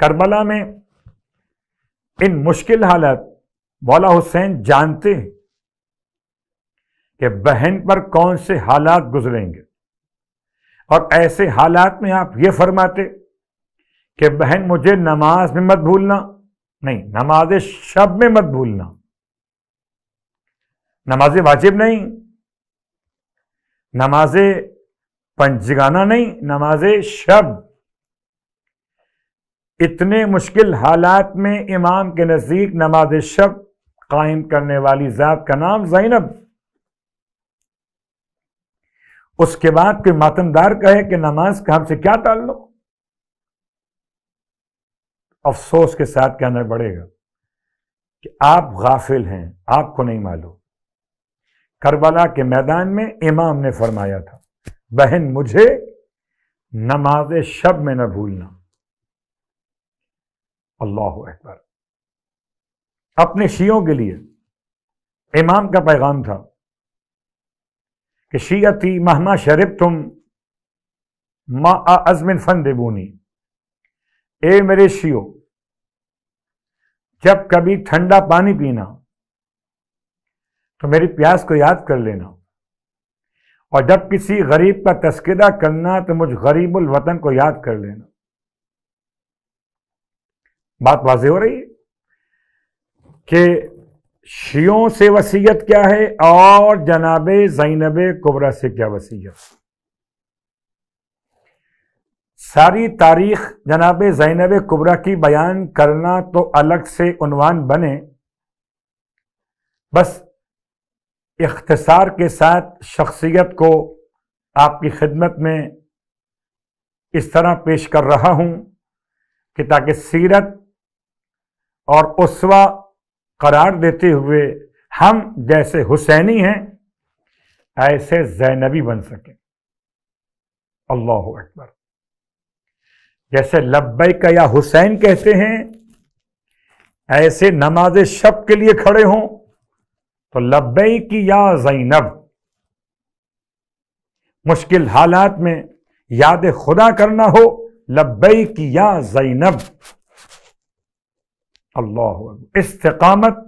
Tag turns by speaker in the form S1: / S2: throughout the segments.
S1: Karbala में इन मुश्किल हालत मौला हुसैन जानते कि बहन पर कौन से हालात गुजरेंगे और ऐसे हालात में आप ये फरमाते कि बहन मुझे नमाज में मत भूलना नहीं नमाज शब में मत भूलना नमाजें वाजिब नहीं नमाजें पंजगाना नहीं नमाजें शब इतने मुश्किल हालात में इमाम के नज़दीक नमाज शब कायम करने वाली ज़ात का नाम जैनब उसके बाद कोई मातमदार कहे कि नमाज का हमसे क्या ताल्लुक अफसोस के साथ कहना पड़ेगा कि आप गाफिल हैं आपको नहीं मालूम करबला के मैदान में इमाम ने फरमाया था बहन मुझे नमाज शब में न भूलना अल्लाह अकबर अपने शियों के लिए इमाम का पैगाम था कि शीयती महमा शरब तुम मा अजमिन फन देबूनी ए मेरे शियो जब कभी ठंडा पानी पीना तो मेरी प्यास को याद कर लेना और जब किसी गरीब का तस्करा करना तो मुझ गरीबुल वतन को याद कर लेना बात वाजे हो रही है कि शियों से वसीयत क्या है और जनाब जैनब कुबरा से क्या वसीयत सारी तारीख जनाब जैनब कुबरा की बयान करना तो अलग से उनवान बने बस इख्तसार के साथ शख्सियत को आपकी खिदमत में इस तरह पेश कर रहा हूँ कि ताकि सीरत और उसवा करार देते हुए हम जैसे हुसैनी हैं ऐसे जैनबी बन सकें अल्लाह अकबर जैसे लब्बई का या हुसैन कहते हैं ऐसे नमाज शब के लिए खड़े हों तो लब्बई की या जैनब मुश्किल हालात में याद खुदा करना हो लब्बई की या जैनब अल्लाह इस्तकामत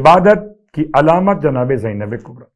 S1: इबादत की अलामत जनाब जैनब कुबरा